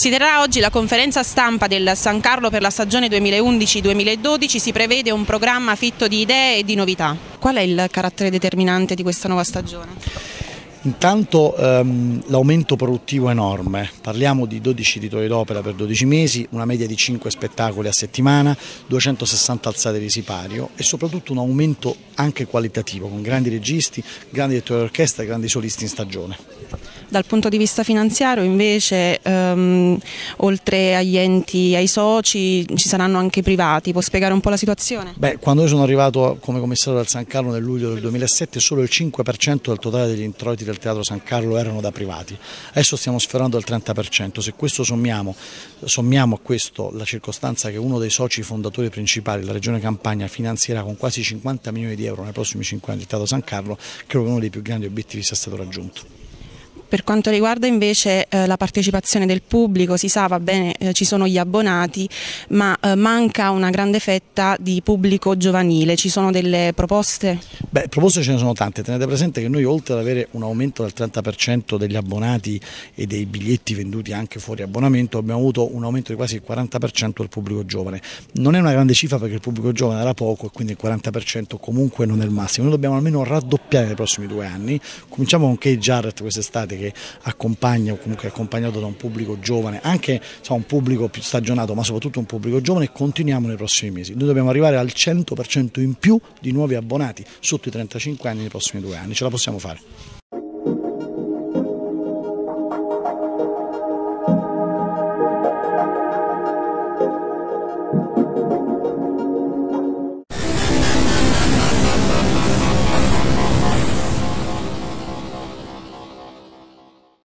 Si terrà oggi la conferenza stampa del San Carlo per la stagione 2011-2012, si prevede un programma fitto di idee e di novità. Qual è il carattere determinante di questa nuova stagione? Intanto ehm, l'aumento produttivo è enorme, parliamo di 12 titoli d'opera per 12 mesi, una media di 5 spettacoli a settimana, 260 alzate di sipario e soprattutto un aumento anche qualitativo con grandi registi, grandi direttori d'orchestra e grandi solisti in stagione. Dal punto di vista finanziario invece ehm, oltre agli enti e ai soci ci saranno anche i privati, può spiegare un po' la situazione? Beh, quando io sono arrivato come commissario del San Carlo nel luglio del 2007 solo il 5% del totale degli introiti del Teatro San Carlo erano da privati, adesso stiamo sferrando il 30%, se questo sommiamo, sommiamo a questo la circostanza che uno dei soci fondatori principali, la Regione Campania, finanzierà con quasi 50 milioni di euro nei prossimi 5 anni il Teatro San Carlo, credo che uno dei più grandi obiettivi sia stato raggiunto. Per quanto riguarda invece eh, la partecipazione del pubblico, si sa, va bene, eh, ci sono gli abbonati, ma eh, manca una grande fetta di pubblico giovanile. Ci sono delle proposte? Beh, proposte ce ne sono tante. Tenete presente che noi oltre ad avere un aumento del 30% degli abbonati e dei biglietti venduti anche fuori abbonamento, abbiamo avuto un aumento di quasi il 40% del pubblico giovane. Non è una grande cifra perché il pubblico giovane era poco e quindi il 40% comunque non è il massimo. Noi dobbiamo almeno raddoppiare nei prossimi due anni. Cominciamo con Kate Jarrett quest'estate che accompagna o comunque è accompagnato da un pubblico giovane, anche so, un pubblico più stagionato, ma soprattutto un pubblico giovane continuiamo nei prossimi mesi. Noi dobbiamo arrivare al 100% in più di nuovi abbonati sotto i 35 anni nei prossimi due anni, ce la possiamo fare.